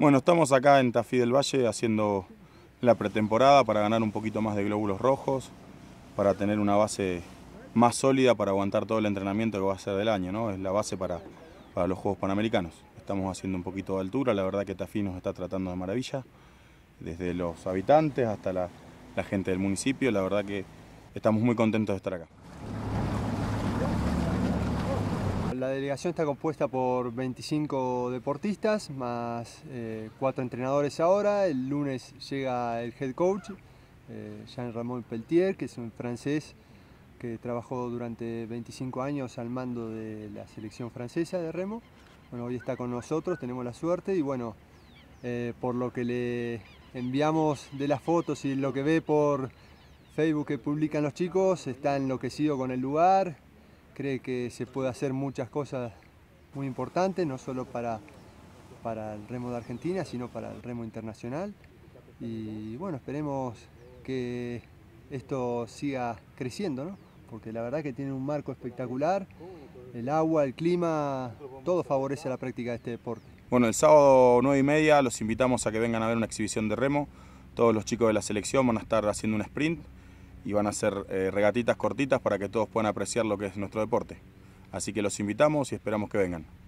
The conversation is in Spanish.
Bueno, estamos acá en Tafí del Valle haciendo la pretemporada para ganar un poquito más de glóbulos rojos, para tener una base más sólida para aguantar todo el entrenamiento que va a ser del año, ¿no? Es la base para, para los Juegos Panamericanos. Estamos haciendo un poquito de altura, la verdad que Tafí nos está tratando de maravilla, desde los habitantes hasta la gente del municipio, la verdad que estamos muy contentos de estar acá. la delegación está compuesta por 25 deportistas, más eh, cuatro entrenadores ahora. El lunes llega el head coach, eh, Jean-Ramon Peltier, que es un francés que trabajó durante 25 años al mando de la selección francesa de remo. Bueno, hoy está con nosotros, tenemos la suerte y bueno, eh, por lo que le enviamos de las fotos y lo que ve por Facebook que publican los chicos, está enloquecido con el lugar, cree que se puede hacer muchas cosas muy importantes, no solo para, para el remo de Argentina, sino para el remo internacional. Y bueno, esperemos que esto siga creciendo, ¿no? porque la verdad que tiene un marco espectacular, el agua, el clima, todo favorece la práctica de este deporte. Bueno, el sábado 9 y media los invitamos a que vengan a ver una exhibición de remo. Todos los chicos de la selección van a estar haciendo un sprint y van a ser eh, regatitas cortitas para que todos puedan apreciar lo que es nuestro deporte. Así que los invitamos y esperamos que vengan.